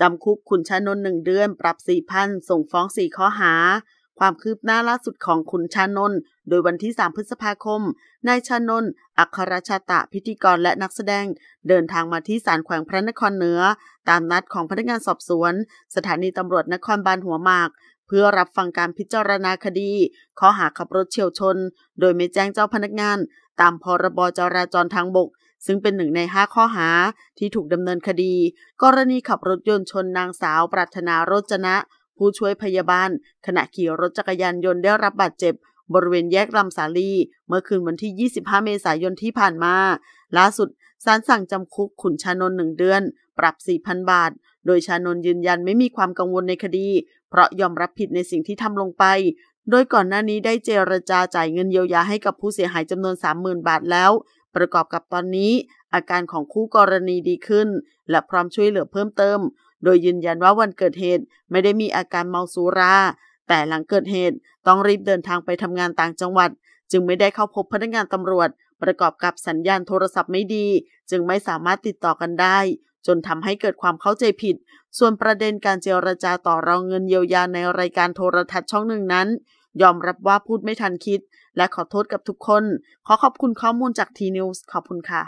จำคุกคุณชานนท์หนึ่งเดือน ปรับสี่พันส่งฟ้องสี่ข้อหา ความคืบหน้าล่าสุดของคุณชานนท์โดยวันที่ 3 พฤษภาคมนายชานนท์อัครชาตะพิธีกรและนักแสดง เดินทางมาที่ศาลแขวงพระนครเหนือ ตามนัดของพนักงานสอบสวน สถานีตำรวจนครบาลหัวหมาก เพื่อรับฟังการพิจารณาคดีข้อหาขับรถเฉียวชน โดยไม่แจ้งเจ้าพนักงาน ตามพรบจราจรทางบกซึ่งเป็นหนึ่งใน5ข้อหาที่ถูกดำเนินคดีกรณีขับรถยนต์ชนนางสาว ปรัชนาโรจนะ ผู้ช่วยพยาบาล ขณะขี่รถจักรยานยนต์ได้รับบาดเจ็บ บริเวณแยกลำสาลี เมื่อคืนวันที่ 25 เมษายนที่ผ่านมาล่าสุดศาลสั่งจำคุกขุนชานนท์หนึ่งเดือน ปรับ 4,000 บาท โดยชานนท์ยืนยันไม่มีความกังวลในคดี เพราะยอมรับผิดในสิ่งที่ทำลงไป โดยก่อนหน้านี้ได้เจรจาจ่ายเงินเยียวยาให้กับผู้เสียหายจำนวน30,000 บาทแล้วประกอบกับตอนนี้อาการของคู่กรณีดีขึ้นและพร้อมช่วยเหลือเพิ่มเติม โดยยืนยันว่าวันเกิดเหตุไม่ได้มีอาการเมาสุรา แต่หลังเกิดเหตุต้องรีบเดินทางไปทำงานต่างจังหวัด จึงไม่ได้เข้าพบพนักงานตำรวจ ประกอบกับสัญญาณโทรศัพท์ไม่ดี จึงไม่สามารถติดต่อกันได้ จนทำให้เกิดความเข้าใจผิด ส่วนประเด็นการเจรจาต่อรองเงินเยียวยาในรายการโทรทัศน์ช่องหนึ่งนั้นยอมรับว่าพูดไม่ทันคิด และขอโทษกับทุกคน ขอขอบคุณข้อมูลจากทีนิวส์ขอบคุณค่ะ